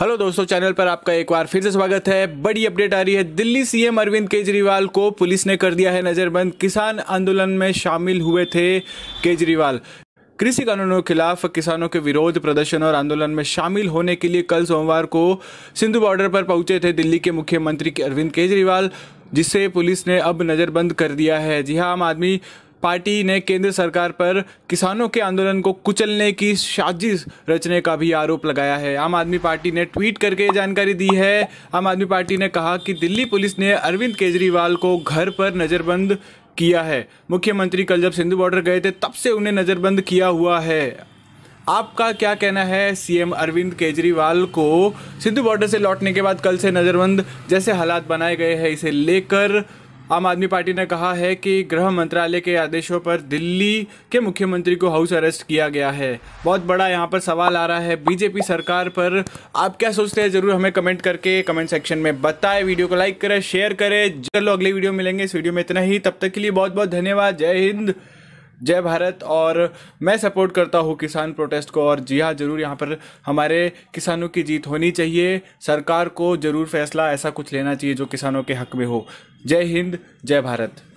hello दोस्तों channel पर आपका एक बार फिर से स्वागत है बड़ी अपडेट आ रही है दिल्ली सीएम अरविंद केजरीवाल को पुलिस ने कर दिया है नज़रबंद किसान आंदोलन में शामिल हुए थे केजरीवाल कृषि कानूनों के खिलाफ किसानों के विरोध प्रदर्शन और आंदोलन में शामिल होने के लिए कल सोमवार को सिंधु बॉर्डर पर पहुंचे थे दिल्ली के मुख्यमंत्री अरविंद केजरीवाल जिसे पुलिस ने अब नज़रबंद कर दिया है जी हाँ आम आदमी पार्टी ने केंद्र सरकार पर किसानों के आंदोलन को कुचलने की साजिश रचने का भी आरोप लगाया है आम आदमी पार्टी ने ट्वीट करके जानकारी दी है आम आदमी पार्टी ने कहा कि दिल्ली पुलिस ने अरविंद केजरीवाल को घर पर नज़रबंद किया है मुख्यमंत्री कल जब सिंधु बॉर्डर गए थे तब से उन्हें नज़रबंद किया हुआ है आपका क्या कहना है सीएम अरविंद केजरीवाल को सिंधु बॉर्डर से लौटने के बाद कल से नज़रबंद जैसे हालात बनाए गए हैं इसे लेकर आम आदमी पार्टी ने कहा है कि गृह मंत्रालय के आदेशों पर दिल्ली के मुख्यमंत्री को हाउस अरेस्ट किया गया है बहुत बड़ा यहाँ पर सवाल आ रहा है बीजेपी सरकार पर आप क्या सोचते हैं ज़रूर हमें कमेंट करके कमेंट सेक्शन में बताएं वीडियो को लाइक करें शेयर करें चलो अगले वीडियो मिलेंगे इस वीडियो में इतना ही तब तक के लिए बहुत बहुत धन्यवाद जय हिंद जय भारत और मैं सपोर्ट करता हूँ किसान प्रोटेस्ट को और जी हाँ ज़रूर यहाँ पर हमारे किसानों की जीत होनी चाहिए सरकार को ज़रूर फैसला ऐसा कुछ लेना चाहिए जो किसानों के हक में हो जय हिंद जय भारत